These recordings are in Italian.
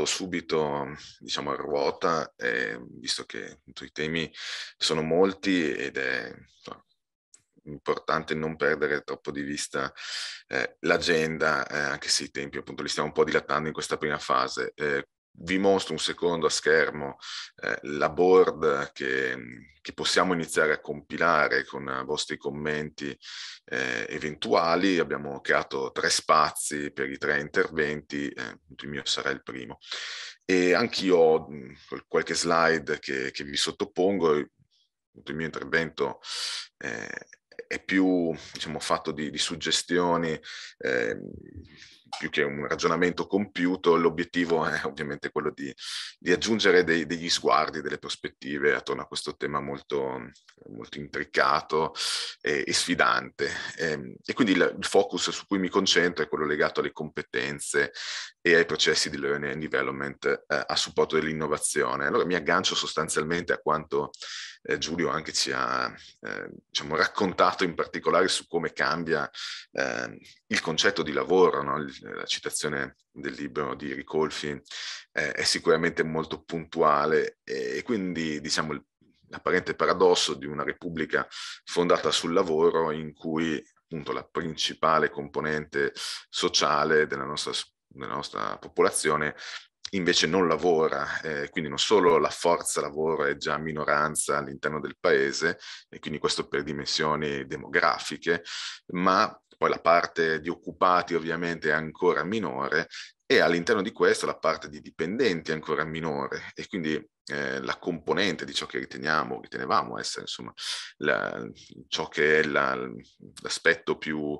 vado subito diciamo, a ruota, eh, visto che appunto, i temi sono molti ed è no, importante non perdere troppo di vista eh, l'agenda, eh, anche se i tempi appunto li stiamo un po' dilatando in questa prima fase. Eh, vi mostro un secondo a schermo eh, la board che, che, possiamo iniziare a compilare con i eh, vostri commenti eh, eventuali. Abbiamo creato tre spazi per i tre interventi, eh, il mio sarà il primo. E anch'io ho mm, qualche slide che, che vi sottopongo. Il mio intervento eh, è più diciamo, fatto di, di suggestioni ehm, più che un ragionamento compiuto, l'obiettivo è ovviamente quello di, di aggiungere dei, degli sguardi, delle prospettive attorno a questo tema molto, molto intricato e, e sfidante. E, ehm, e quindi il, il focus su cui mi concentro è quello legato alle competenze e ai processi di learning and development eh, a supporto dell'innovazione. Allora mi aggancio sostanzialmente a quanto eh, Giulio anche ci ha eh, diciamo, raccontato in particolare su come cambia eh, il concetto di lavoro, no? la citazione del libro di Ricolfi eh, è sicuramente molto puntuale e quindi diciamo l'apparente paradosso di una repubblica fondata sul lavoro in cui appunto la principale componente sociale della nostra, della nostra popolazione invece non lavora, eh, quindi non solo la forza lavoro è già minoranza all'interno del paese, e quindi questo per dimensioni demografiche, ma poi la parte di occupati ovviamente è ancora minore e all'interno di questo la parte di dipendenti è ancora minore e quindi eh, la componente di ciò che riteniamo, ritenevamo essere insomma la, ciò che è la, l'aspetto più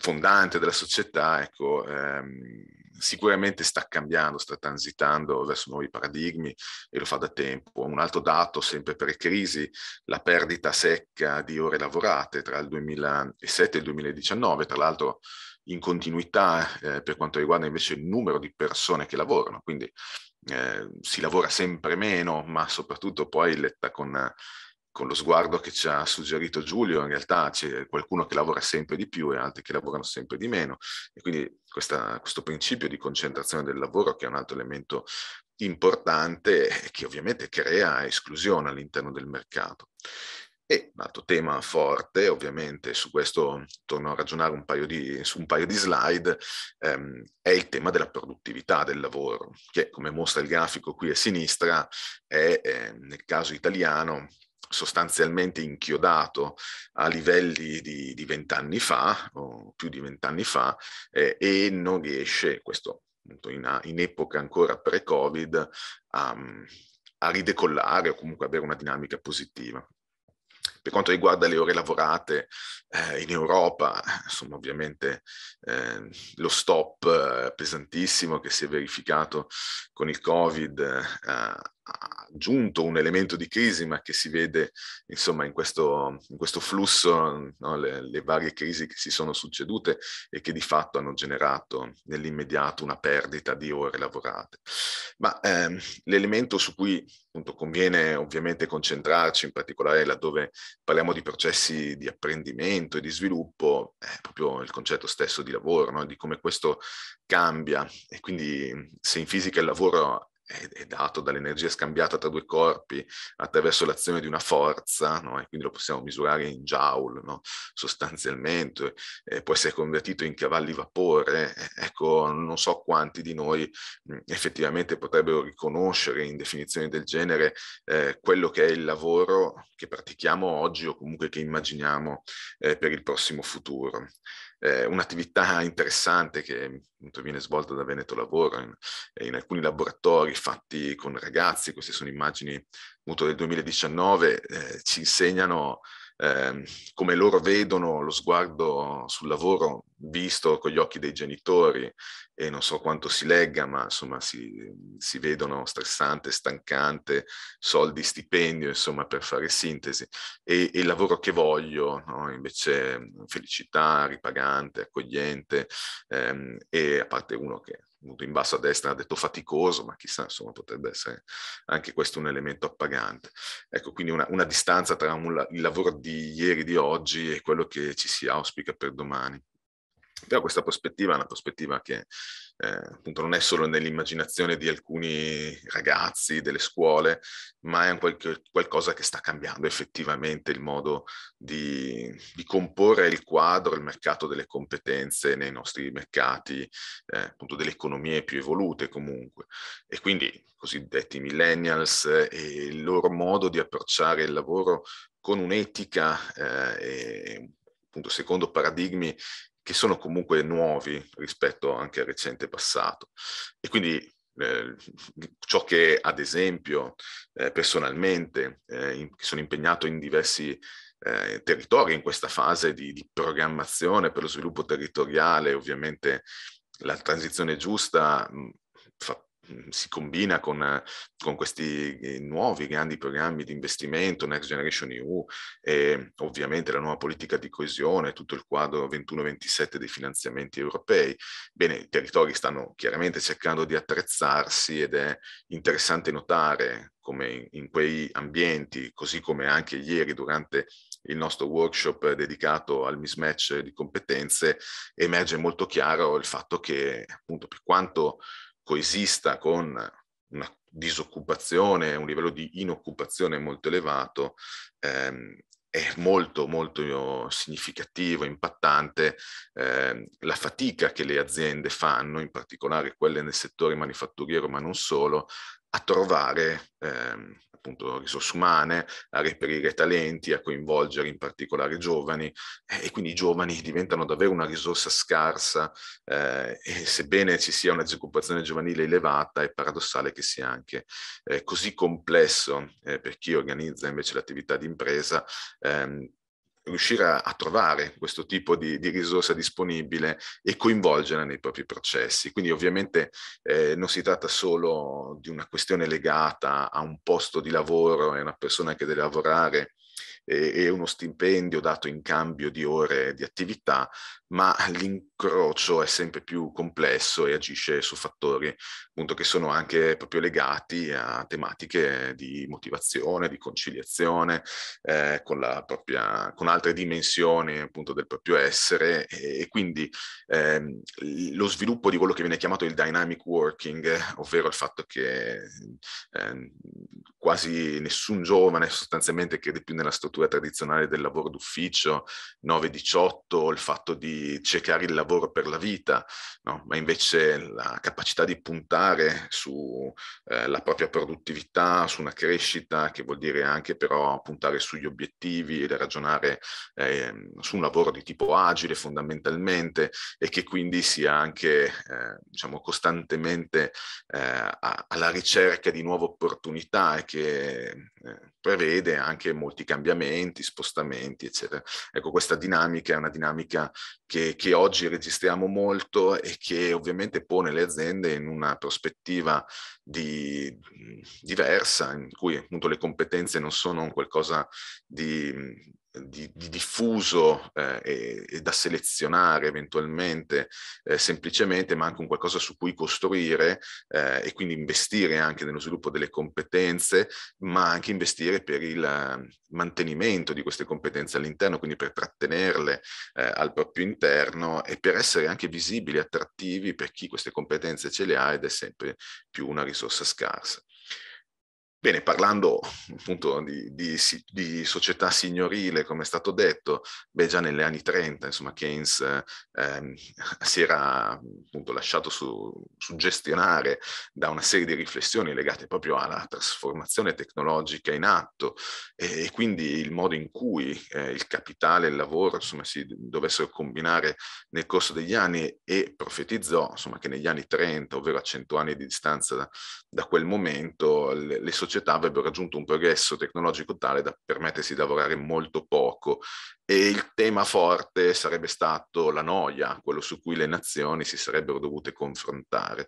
fondante della società, ecco, ehm, sicuramente sta cambiando, sta transitando verso nuovi paradigmi e lo fa da tempo. Un altro dato, sempre per crisi, la perdita secca di ore lavorate tra il 2007 e il 2019, tra l'altro in continuità eh, per quanto riguarda invece il numero di persone che lavorano, quindi eh, si lavora sempre meno, ma soprattutto poi letta con con lo sguardo che ci ha suggerito Giulio, in realtà c'è qualcuno che lavora sempre di più e altri che lavorano sempre di meno. E quindi questa, questo principio di concentrazione del lavoro, che è un altro elemento importante, eh, che ovviamente crea esclusione all'interno del mercato. E un altro tema forte, ovviamente, su questo torno a ragionare un paio di, su un paio di slide, ehm, è il tema della produttività del lavoro, che come mostra il grafico qui a sinistra, è eh, nel caso italiano sostanzialmente inchiodato a livelli di vent'anni fa, o più di vent'anni fa, eh, e non riesce, questo appunto in, in epoca ancora pre-Covid, a, a ridecollare o comunque avere una dinamica positiva. Per quanto riguarda le ore lavorate eh, in Europa, insomma ovviamente eh, lo stop eh, pesantissimo che si è verificato con il Covid eh, ha aggiunto un elemento di crisi, ma che si vede insomma in questo, in questo flusso no, le, le, varie crisi che si sono succedute e che di fatto hanno generato nell'immediato una perdita di ore lavorate. Ma ehm, l'elemento su cui appunto, conviene ovviamente concentrarci, in particolare laddove parliamo di processi di apprendimento e di sviluppo, è proprio il concetto stesso di lavoro, no? di come questo cambia. E quindi se in fisica il lavoro è, è dato dall'energia scambiata tra due corpi attraverso l'azione di una forza, no? e quindi lo possiamo misurare in joule no? sostanzialmente, eh, può essere convertito in cavalli vapore, ecco, non so quanti di noi mh, effettivamente potrebbero riconoscere in definizioni del genere eh, quello che è il lavoro che pratichiamo oggi o comunque che immaginiamo eh, per il prossimo futuro eh, un'attività interessante che appunto, viene svolta da Veneto Lavoro in, eh, in, alcuni laboratori fatti con ragazzi, queste sono immagini appunto del 2019, eh, ci insegnano eh, come loro vedono lo sguardo sul lavoro visto con gli occhi dei genitori e non so quanto si legga, ma insomma si, si vedono stressante, stancante, soldi, stipendio, insomma per fare sintesi, e, e il lavoro che voglio no? invece felicità, ripagante, accogliente, ehm, e a parte uno che venuto in basso a destra ha detto faticoso, ma chissà, insomma, potrebbe essere anche questo un elemento appagante. Ecco, quindi una, una distanza tra un, il lavoro di ieri, di oggi e quello che ci si auspica per domani. Però questa prospettiva è una prospettiva che eh, non è solo nell'immaginazione di alcuni ragazzi delle scuole, ma è un qualche, qualcosa che sta cambiando effettivamente il modo di, di, comporre il quadro, il mercato delle competenze nei nostri mercati, eh, appunto delle economie più evolute comunque. E quindi i cosiddetti millennials eh, e il loro modo di approcciare il lavoro con un'etica eh, e appunto secondo paradigmi che sono comunque nuovi rispetto anche al recente passato. E quindi eh, ciò che ad esempio eh, personalmente eh, in, sono impegnato in diversi eh, territori in questa fase di, di, programmazione per lo sviluppo territoriale, ovviamente la transizione giusta Mm, si combina con, con, questi eh, nuovi grandi programmi di investimento, Next Generation EU e ovviamente la nuova politica di coesione, tutto il quadro 21-27 dei finanziamenti europei. Bene, i territori stanno chiaramente cercando di attrezzarsi ed è interessante notare come in quei ambienti, così come anche ieri durante il nostro workshop dedicato al mismatch di competenze, emerge molto chiaro il fatto che appunto per quanto coesista con una disoccupazione, un livello di inoccupazione molto elevato, ehm, è molto molto eh, significativo, impattante eh, la fatica che le aziende fanno, in particolare quelle nel settore manifatturiero, ma non solo, a trovare eh, appunto risorse umane, a reperire talenti, a coinvolgere in particolare giovani e quindi i giovani diventano davvero una risorsa scarsa eh, e sebbene ci sia una disoccupazione giovanile elevata è paradossale che sia anche eh, così complesso eh, per chi organizza invece l'attività di impresa ehm, riuscire a, a, trovare questo tipo di, di, risorsa disponibile e coinvolgerla nei propri processi. Quindi ovviamente eh, non si tratta solo di una questione legata a un posto di lavoro e una persona che deve lavorare e, eh, e uno stipendio dato in cambio di ore di attività, ma l'incrocio è sempre più complesso e agisce su fattori appunto, che sono anche proprio legati a tematiche di motivazione, di conciliazione eh, con, propria, con, altre dimensioni appunto, del proprio essere e, e quindi ehm, lo sviluppo di quello che viene chiamato il dynamic working, ovvero il fatto che ehm, quasi nessun giovane sostanzialmente crede più nella struttura tradizionale del lavoro d'ufficio 9-18, il fatto di cercare il lavoro per la vita, no? ma invece la capacità di puntare sulla eh, propria produttività, su una crescita, che vuol dire anche però puntare sugli obiettivi e ragionare eh, su un lavoro di tipo agile fondamentalmente e che quindi sia anche eh, diciamo, costantemente eh, a, alla ricerca di nuove opportunità e che eh, prevede anche molti cambiamenti, spostamenti, eccetera. Ecco, questa dinamica è una dinamica che, che, oggi registriamo molto e che ovviamente pone le aziende in una prospettiva di, diversa, in cui appunto le competenze non sono qualcosa di, di, di, diffuso eh, e, e, da selezionare eventualmente eh, semplicemente, ma anche un qualcosa su cui costruire eh, e quindi investire anche nello sviluppo delle competenze, ma anche investire per il ehm, mantenimento di queste competenze all'interno, quindi per trattenerle eh, al proprio interno e per essere anche visibili, e attrattivi per chi queste competenze ce le ha ed è sempre più una risorsa scarsa. Bene, parlando appunto di, di, di, società signorile, come è stato detto, beh, già negli anni 30, insomma, Keynes ehm, si era appunto lasciato su, suggestionare da una serie di riflessioni legate proprio alla trasformazione tecnologica in atto e, e quindi il modo in cui eh, il capitale e il lavoro insomma, si dovessero combinare nel corso degli anni e profetizzò insomma, che negli anni 30, ovvero a 100 anni di distanza da, da quel momento, le, le società società avrebbero raggiunto un progresso tecnologico tale da permettersi di lavorare molto poco e il tema forte sarebbe stato la noia, quello su cui le nazioni si sarebbero dovute confrontare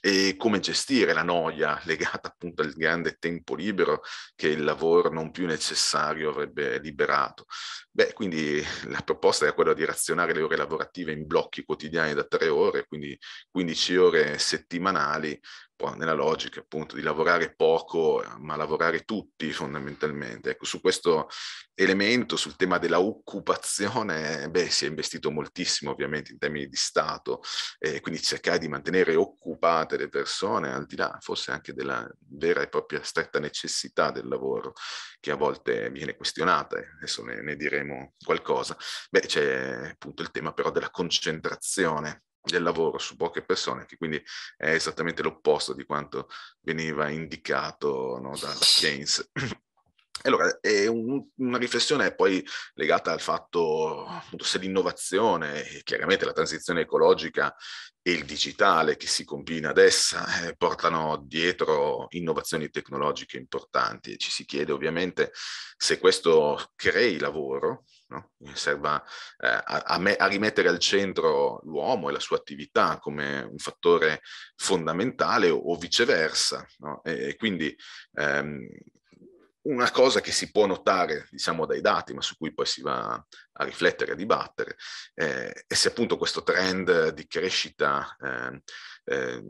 e come gestire la noia legata appunto al grande tempo libero che il lavoro non più necessario avrebbe liberato. Beh, quindi la proposta era quella di razionare le ore lavorative in blocchi quotidiani da tre ore, quindi 15 ore settimanali, po' nella logica appunto di lavorare poco eh, ma lavorare tutti fondamentalmente. Ecco, su questo elemento, sul tema dell'occupazione, beh, si è investito moltissimo ovviamente in termini di Stato e quindi cercare di mantenere occupate le persone al di là forse anche della vera e propria stretta necessità del lavoro che a volte viene questionata, eh. adesso ne, ne diremo qualcosa. Beh, c'è appunto il tema però della concentrazione del lavoro su poche persone, che quindi è esattamente l'opposto di quanto veniva indicato no, da, Keynes. Allora, è un, una riflessione poi legata al fatto appunto, se l'innovazione, chiaramente la transizione ecologica e il digitale che si combina ad essa, eh, portano dietro innovazioni tecnologiche importanti. E Ci si chiede ovviamente se questo crei lavoro, no? serva eh, a, a, me, a, rimettere al centro l'uomo e la sua attività come un fattore fondamentale o, o viceversa. No? E, e, quindi ehm, una cosa che si può notare, diciamo, dai dati, ma su cui poi si va a riflettere, a dibattere, eh, è se appunto questo trend di crescita eh, eh,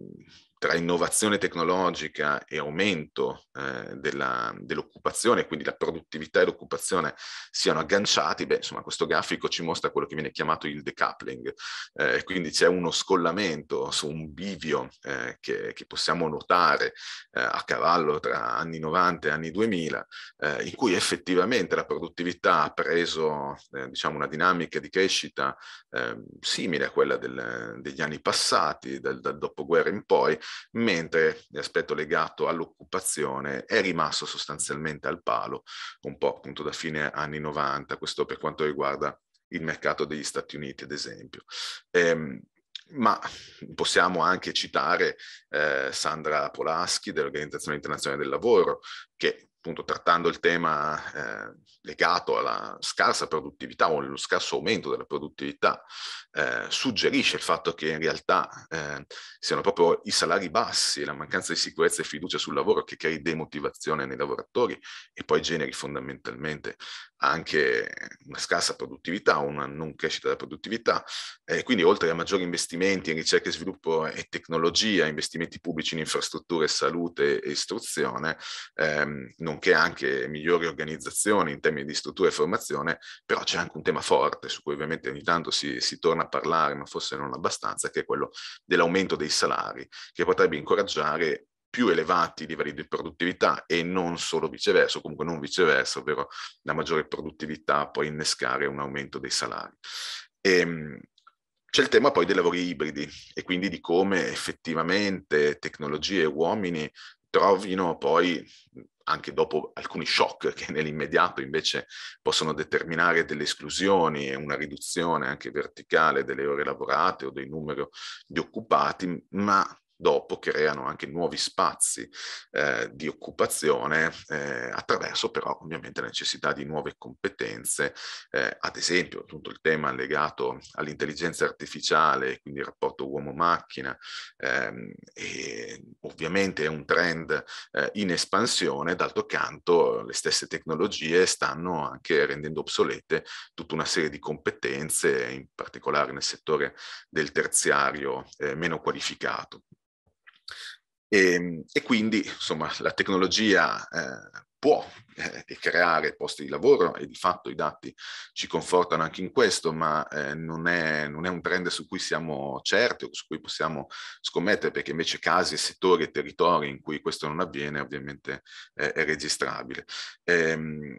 tra innovazione tecnologica e aumento eh, della, dell'occupazione, quindi la produttività e l'occupazione siano agganciati, beh, insomma, questo grafico ci mostra quello che viene chiamato il decoupling, eh, quindi c'è uno scollamento su un bivio eh, che, che, possiamo notare eh, a cavallo tra anni 90 e anni 2000, eh, in cui effettivamente la produttività ha preso eh, diciamo una dinamica di crescita ehm, simile a quella del, degli anni passati, dal, dal dopoguerra in poi, mentre l'aspetto legato all'occupazione è rimasto sostanzialmente al palo, un po' appunto da fine anni 90, questo per quanto riguarda il mercato degli Stati Uniti, ad esempio. Ehm, ma possiamo anche citare eh, Sandra Polaschi dell'Organizzazione Internazionale del Lavoro, che appunto trattando il tema eh, legato alla scarsa produttività o allo scarso aumento della produttività, eh, suggerisce il fatto che in realtà eh, siano proprio i salari bassi, e la mancanza di sicurezza e fiducia sul lavoro che crei demotivazione nei lavoratori e poi generi fondamentalmente anche una scarsa produttività, una non crescita della produttività. Eh, quindi oltre a maggiori investimenti in ricerca e sviluppo e tecnologia, investimenti pubblici in infrastrutture, salute e istruzione, ehm, nonché anche migliori organizzazioni in termini di struttura e formazione, però c'è anche un tema forte su cui ovviamente ogni tanto si, si torna a parlare, ma forse non abbastanza, che è quello dell'aumento dei salari, che potrebbe incoraggiare più elevati livelli di produttività e non solo viceversa, comunque non viceversa, ovvero la maggiore produttività può innescare un aumento dei salari. E, ehm, c'è il tema poi dei lavori ibridi e quindi di come effettivamente tecnologie e uomini trovino poi anche dopo alcuni shock che nell'immediato invece possono determinare delle esclusioni e una riduzione anche verticale delle ore lavorate o del numero di occupati, ma dopo creano anche nuovi spazi eh, di occupazione eh, attraverso però ovviamente la necessità di nuove competenze, eh, ad esempio tutto il tema legato all'intelligenza artificiale, quindi il rapporto uomo-macchina, ehm, e ovviamente è un trend eh, in espansione, d'altro canto le stesse tecnologie stanno anche rendendo obsolete tutta una serie di competenze, in particolare nel settore del terziario eh, meno qualificato. E, ehm, e quindi, insomma, la tecnologia eh, può eh, creare posti di lavoro e di fatto i dati ci confortano anche in questo, ma eh, non, è, non, è, un trend su cui siamo certi o su cui possiamo scommettere, perché invece casi, settori e territori in cui questo non avviene ovviamente eh, è registrabile. Ehm,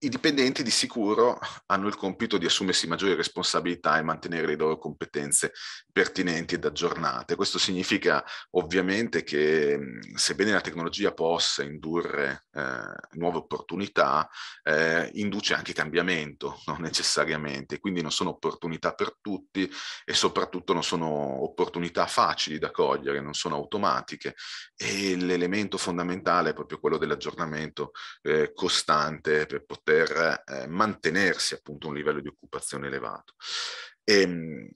i dipendenti di sicuro hanno il compito di assumersi maggiori responsabilità e mantenere le loro competenze pertinenti ed aggiornate. Questo significa ovviamente che mhmm, sebbene la tecnologia possa indurre eh, nuove opportunità, eh, induce anche cambiamento, non necessariamente, quindi non sono opportunità per tutti e soprattutto non sono opportunità facili da cogliere, non sono automatiche e l'elemento fondamentale è proprio quello dell'aggiornamento eh, costante per poter eh, mantenersi appunto un livello di occupazione elevato. E, ehm,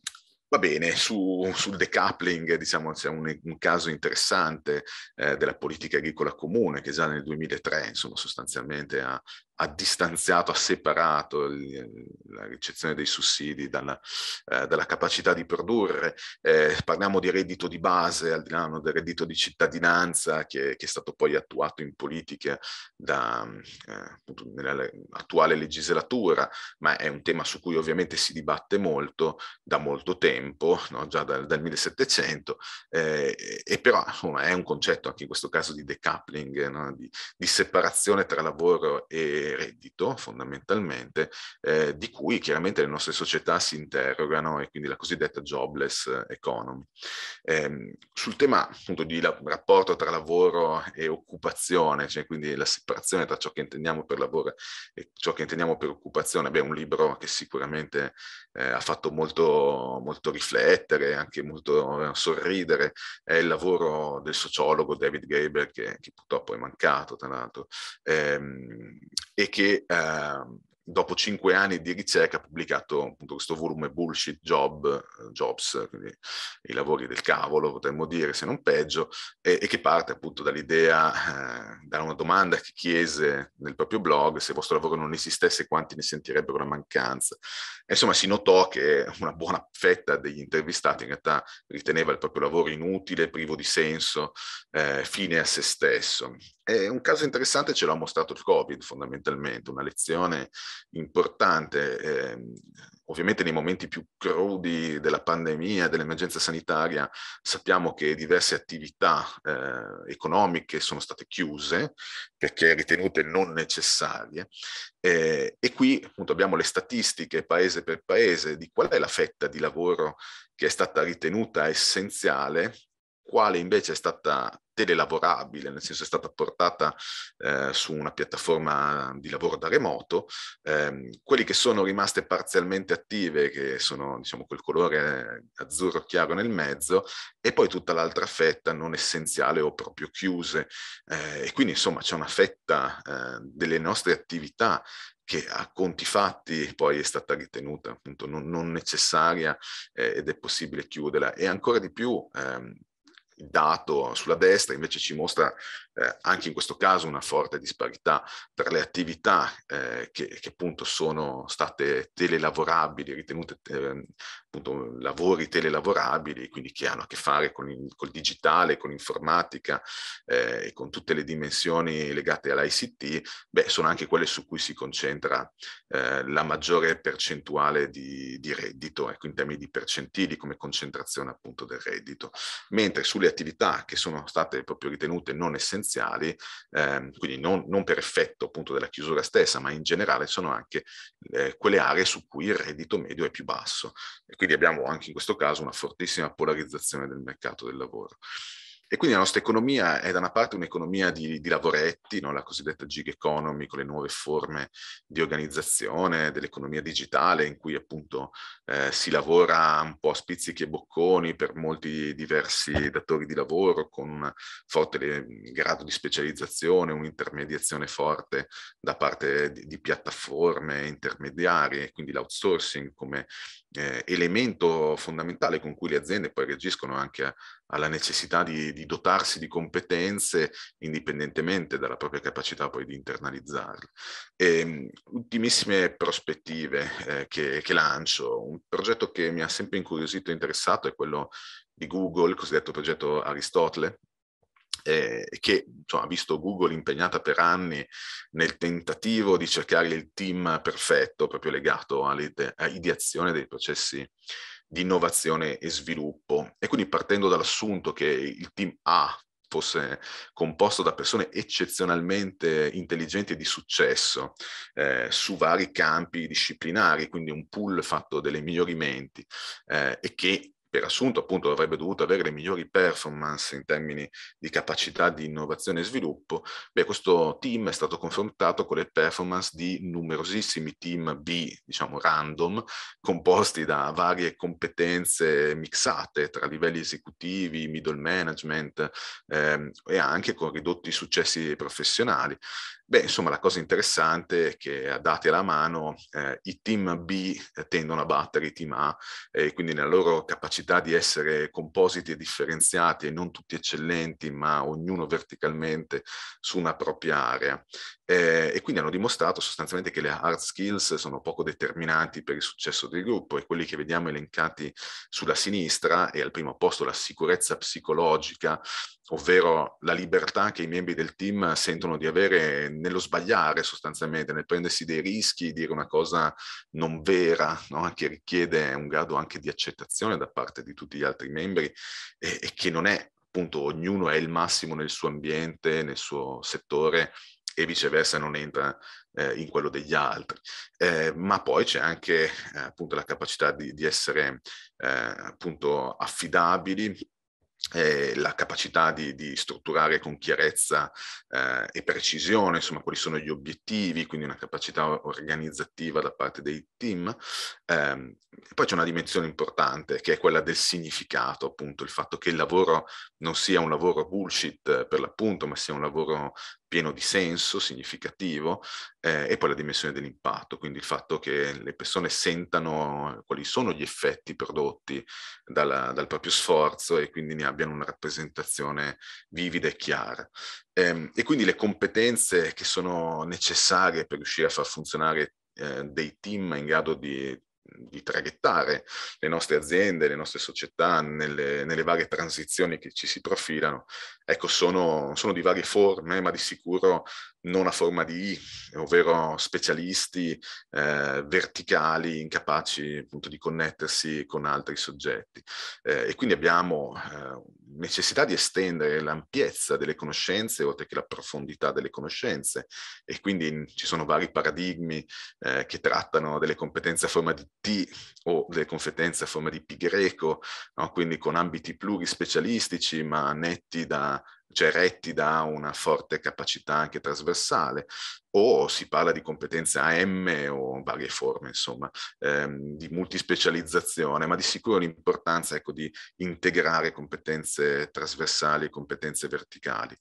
Va bene, su, sul decoupling diciamo, c'è un, un caso interessante eh, della politica agricola comune che già nel 2003 insomma, sostanzialmente ha ha distanziato, ha separato la ricezione dei sussidi dalla, eh, dalla capacità di produrre. Eh, parliamo di reddito di base, al di là del reddito di cittadinanza che, che, è stato poi attuato in politica da, eh, nell'attuale legislatura, ma è un tema su cui ovviamente si dibatte molto da molto tempo, no? già dal, dal 1700, eh, e però insomma, è un concetto anche in questo caso di decoupling, no? di, di separazione tra lavoro e diritto fondamentalmente, eh, di cui chiaramente le nostre società si interrogano e quindi la cosiddetta jobless economy. Eh, sul tema appunto di la, rapporto tra lavoro e occupazione, cioè quindi la separazione tra ciò che intendiamo per lavoro e ciò che intendiamo per occupazione, beh, è un libro che sicuramente eh, ha fatto molto, molto riflettere, anche molto eh, sorridere, è il lavoro del sociologo David Graeber che, che purtroppo è mancato tra l'altro, ehm, e che Ehm, dopo cinque anni di ricerca ha pubblicato appunto questo volume Bullshit Job, eh, Jobs, quindi i lavori del cavolo, potremmo dire, se non peggio, e, e che parte appunto dall'idea, eh, da una domanda che chiese nel proprio blog se il vostro lavoro non esistesse quanti ne sentirebbero la mancanza. E, insomma si notò che una buona fetta degli intervistati in realtà riteneva il proprio lavoro inutile, privo di senso, eh, fine a se stesso. E eh, un caso interessante ce l'ha mostrato il Covid, fondamentalmente, una lezione importante, eh, ovviamente nei momenti più crudi della pandemia, dell'emergenza sanitaria, sappiamo che diverse attività eh, economiche sono state chiuse perché ritenute non necessarie eh, e qui appunto abbiamo le statistiche paese per paese di qual è la fetta di lavoro che è stata ritenuta essenziale quale invece è stata telelavorabile, nel senso è stata portata eh, su una piattaforma di lavoro da remoto. Eh, quelli che sono rimaste parzialmente attive, che sono diciamo quel colore azzurro chiaro nel mezzo, e poi tutta l'altra fetta non essenziale o proprio chiuse. Eh, e quindi insomma c'è una fetta eh, delle nostre attività che a conti fatti poi è stata ritenuta appunto non, non necessaria eh, ed è possibile chiuderla e ancora di più ehm, dato sulla destra invece ci mostra eh, anche in questo caso una forte disparità tra le attività eh, che, che, appunto sono state telelavorabili, ritenute eh, appunto lavori telelavorabili, quindi che hanno a che fare con il col digitale, con l'informatica eh, e con tutte le dimensioni legate all'ICT, beh, sono anche quelle su cui si concentra eh, la maggiore percentuale di, di reddito, ecco, in termini di percentili come concentrazione appunto del reddito, mentre sulle attività che sono state proprio ritenute non essenziali, presenziali, ehm, quindi non, non, per effetto appunto della chiusura stessa, ma in generale sono anche eh, quelle aree su cui il reddito medio è più basso. E quindi abbiamo anche in questo caso una fortissima polarizzazione del mercato del lavoro. E quindi la nostra economia è da una parte un'economia di, di lavoretti, no? la cosiddetta gig economy, con le nuove forme di organizzazione dell'economia digitale, in cui appunto eh, si lavora un po' a spizzichi e bocconi per molti diversi datori di lavoro, con un forte grado di specializzazione, un'intermediazione forte da parte di, di piattaforme intermediarie, quindi l'outsourcing come eh, elemento fondamentale con cui le aziende poi reagiscono anche a, alla necessità di, di, dotarsi di competenze indipendentemente dalla propria capacità poi di internalizzarle. E, ehm, ultimissime prospettive eh, che, che lancio, un progetto che mi ha sempre incuriosito e interessato è quello di Google, il cosiddetto progetto Aristotele, eh, che ha visto Google impegnata per anni nel tentativo di cercare il team perfetto, proprio legato all'ideazione dei processi di innovazione e sviluppo. E quindi partendo dall'assunto che il team A fosse composto da persone eccezionalmente intelligenti e di successo eh, su vari campi disciplinari, quindi un pool fatto delle migliori menti eh, e che per assunto appunto avrebbe dovuto avere le migliori performance in termini di capacità di innovazione e sviluppo, beh, questo team è stato confrontato con le performance di numerosissimi team B, diciamo random, composti da varie competenze mixate tra livelli esecutivi, middle management ehm, e anche con ridotti successi professionali. Beh, insomma, la cosa interessante è che a dati alla mano eh, i team B eh, tendono a battere i team A e eh, quindi nella loro capacità di essere compositi e differenziati e non tutti eccellenti, ma ognuno verticalmente su una propria area. Eh, e quindi hanno dimostrato sostanzialmente che le hard skills sono poco determinanti per il successo del gruppo e quelli che vediamo elencati sulla sinistra e al primo posto la sicurezza psicologica, ovvero la libertà che i membri del team sentono di avere nello sbagliare sostanzialmente, nel prendersi dei rischi, dire una cosa non vera, no? che richiede un grado anche di accettazione da parte di tutti gli altri membri e, e che non è appunto ognuno è il massimo nel suo ambiente, nel suo settore e viceversa non entra eh, in quello degli altri. Eh, ma poi c'è anche eh, appunto la capacità di, di essere eh, appunto affidabili eh, la capacità di, di, strutturare con chiarezza eh, e precisione, insomma, quali sono gli obiettivi, quindi una capacità organizzativa da parte dei team. Eh, poi c'è una dimensione importante che è quella del significato, appunto, il fatto che il lavoro non sia un lavoro bullshit per l'appunto, ma sia un lavoro pieno di senso, significativo, eh, e poi la dimensione dell'impatto, quindi il fatto che le persone sentano quali sono gli effetti prodotti dalla, dal proprio sforzo e quindi ne abbiano una rappresentazione vivida e chiara. Eh, e quindi le competenze che sono necessarie per riuscire a far funzionare eh, dei team in grado di di traghettare le nostre aziende, le nostre società nelle, nelle varie transizioni che ci si profilano, ecco, sono, sono, di varie forme, ma di sicuro non a forma di I, ovvero specialisti eh, verticali incapaci appunto di connettersi con altri soggetti. Eh, e quindi abbiamo eh, necessità di estendere l'ampiezza delle conoscenze oltre che la profondità delle conoscenze e quindi ci sono vari paradigmi eh, che trattano delle competenze a forma di T o delle competenze a forma di P greco, no? quindi con ambiti plurispecialistici ma netti da cioè retti da una forte capacità anche trasversale, o si parla di competenze AM o varie forme, insomma, ehm, di multispecializzazione, ma di sicuro l'importanza ecco, di integrare competenze trasversali e competenze verticali.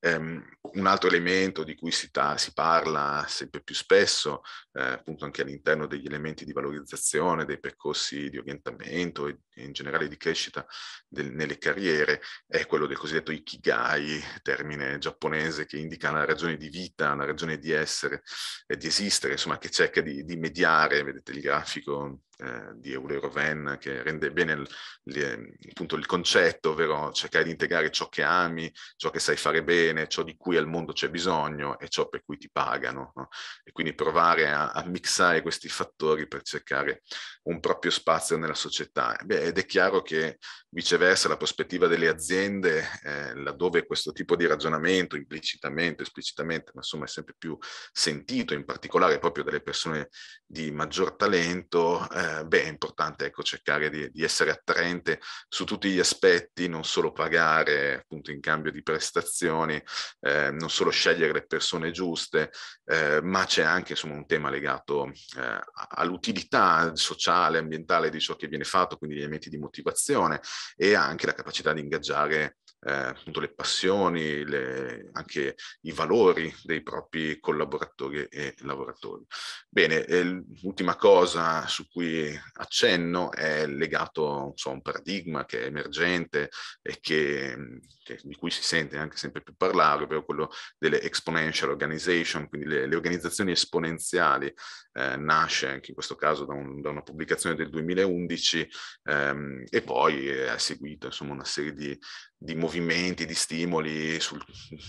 Ehm, un altro elemento di cui si, ta- si parla sempre più spesso, eh, appunto anche all'interno degli elementi di valorizzazione, dei percorsi di orientamento e in generale di crescita del- nelle carriere, è quello del cosiddetto ikigai, termine giapponese che indica la ragione di vita, la ragione di di essere e di esistere, insomma, che cerca di, di mediare, vedete il grafico eh, di Eureroven che rende bene il, il, eh, appunto, il concetto, ovvero cercare di integrare ciò che ami, ciò che sai fare bene, ciò di cui al mondo c'è bisogno e ciò per cui ti pagano. No? E quindi provare a, a, mixare questi fattori per cercare un proprio spazio nella società. Beh, ed è chiaro che viceversa la prospettiva delle aziende, eh, laddove questo tipo di ragionamento implicitamente, esplicitamente, ma insomma è sempre più sentito, in particolare proprio dalle persone di maggior talento, eh, eh, beh, è importante ecco, cercare di, di, essere attraente su tutti gli aspetti, non solo pagare appunto in cambio di prestazioni, eh, non solo scegliere le persone giuste, eh, ma c'è anche insomma, un tema legato eh, all'utilità sociale, ambientale di ciò che viene fatto, quindi gli elementi di motivazione e anche la capacità di ingaggiare eh, appunto le passioni, le, anche i valori dei propri collaboratori e lavoratori. Bene, l'ultima cosa su cui accenno è legato so, a un paradigma che è emergente e che che, di cui si sente anche sempre più parlare, ovvero quello delle exponential organization, quindi le, le organizzazioni esponenziali, eh, nasce anche in questo caso da, un, da una pubblicazione del 2011 ehm, e poi eh, ha seguito insomma, una serie di, di movimenti, di stimoli sul,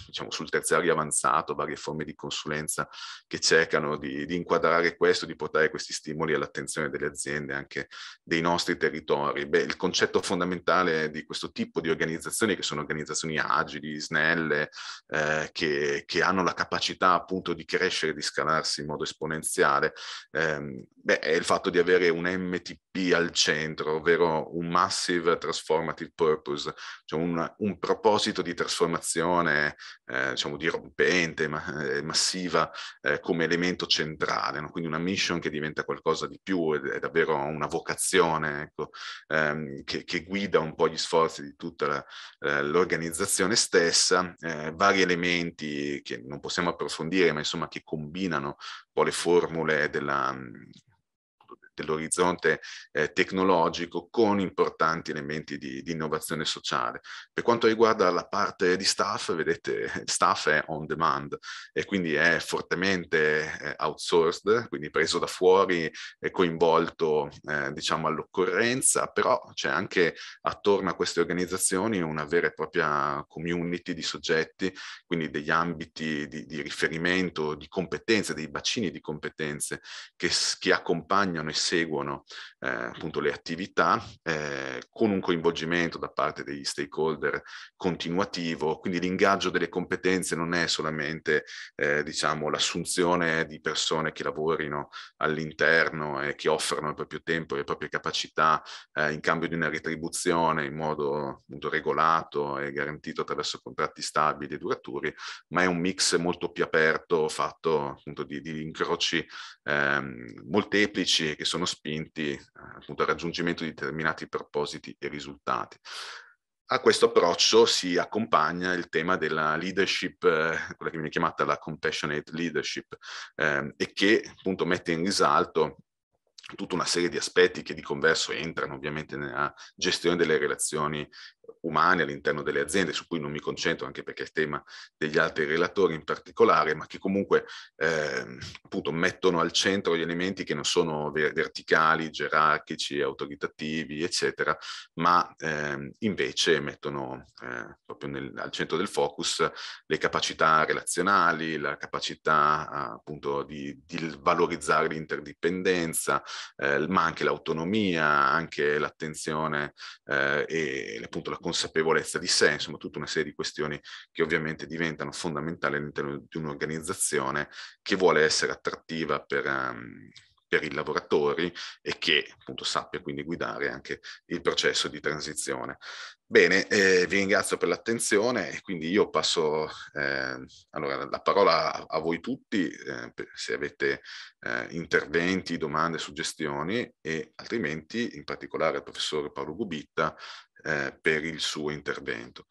diciamo, sul, terziario avanzato, varie forme di consulenza che cercano di, di inquadrare questo, di portare questi stimoli all'attenzione delle aziende, anche dei nostri territori. Beh, il concetto fondamentale di questo tipo di organizzazioni che sono organizzazioni organizzazioni agili, snelle, eh, che, che, hanno la capacità appunto di crescere, di scalarsi in modo esponenziale, eh, beh, è il fatto di avere un MTP al centro, ovvero un Massive Transformative Purpose, cioè un, un proposito di trasformazione, eh, diciamo, dirompente, ma, eh, massiva, eh, come elemento centrale, no? quindi una mission che diventa qualcosa di più, è, è davvero una vocazione, ecco, ehm, che, che guida un po' gli sforzi di tutta la, l'organizzazione dell'organizzazione stessa, eh, vari elementi che non possiamo approfondire, ma insomma che combinano un po' le formule della, dell'orizzonte eh, tecnologico con importanti elementi di, di, innovazione sociale. Per quanto riguarda la parte di staff, vedete, staff è on demand e quindi è fortemente eh, outsourced, quindi preso da fuori e coinvolto eh, diciamo all'occorrenza, però c'è anche attorno a queste organizzazioni una vera e propria community di soggetti, quindi degli ambiti di, di riferimento, di competenze, dei bacini di competenze che, che accompagnano e seguono eh, appunto le attività eh, con un coinvolgimento da parte degli stakeholder continuativo, quindi l'ingaggio delle competenze non è solamente eh, diciamo l'assunzione di persone che lavorino all'interno e che offrono il proprio tempo e le proprie capacità eh, in cambio di una retribuzione in modo appunto, regolato e garantito attraverso contratti stabili e duraturi, ma è un mix molto più aperto fatto appunto di, di incroci ehm, molteplici che sono sono spinti eh, appunto al raggiungimento di determinati propositi e risultati. A questo approccio si accompagna il tema della leadership, eh, quella che viene chiamata la compassionate leadership, eh, e che appunto mette in risalto tutta una serie di aspetti che di converso entrano ovviamente nella gestione delle relazioni umani all'interno delle aziende, su cui non mi concentro anche perché è il tema degli altri relatori in particolare, ma che comunque eh, appunto mettono al centro gli elementi che non sono verticali, gerarchici, autoritativi, eccetera, ma eh, invece mettono eh, proprio nel, al centro del focus le capacità relazionali, la capacità appunto di, di valorizzare l'interdipendenza, eh, ma anche l'autonomia, anche l'attenzione eh, e appunto la consapevolezza di sé, insomma tutta una serie di questioni che ovviamente diventano fondamentali all'interno di un'organizzazione che vuole essere attrattiva per, um, per i lavoratori e che appunto sappia quindi guidare anche il processo di transizione. Bene, eh, vi ringrazio per l'attenzione e quindi io passo eh, allora, la parola a, voi tutti eh, se avete eh, interventi, domande, suggestioni e altrimenti in particolare al professor Paolo Gubitta eh, per il suo intervento.